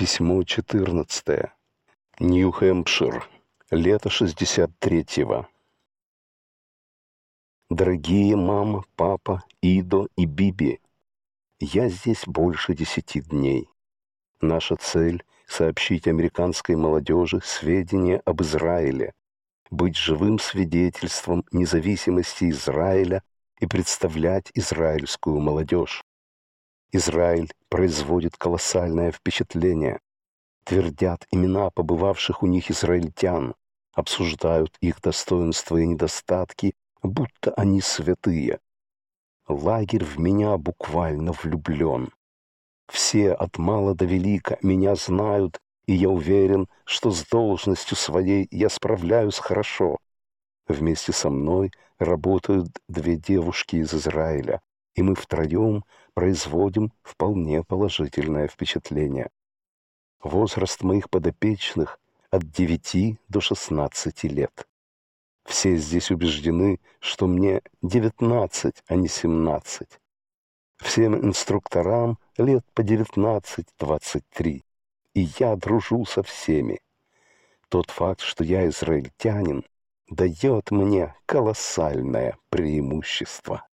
Письмо 14. Нью-Хэмпшир. Лето 63-го. Дорогие мама, папа, Идо и Биби, я здесь больше десяти дней. Наша цель – сообщить американской молодежи сведения об Израиле, быть живым свидетельством независимости Израиля и представлять израильскую молодежь. Израиль производит колоссальное впечатление. Твердят имена побывавших у них израильтян, обсуждают их достоинства и недостатки, будто они святые. Лагерь в меня буквально влюблен. Все от мала до велика меня знают, и я уверен, что с должностью своей я справляюсь хорошо. Вместе со мной работают две девушки из Израиля, и мы втроем производим вполне положительное впечатление. Возраст моих подопечных от 9 до 16 лет. Все здесь убеждены, что мне 19, а не 17. Всем инструкторам лет по 19-23. И я дружу со всеми. Тот факт, что я израильтянин, дает мне колоссальное преимущество.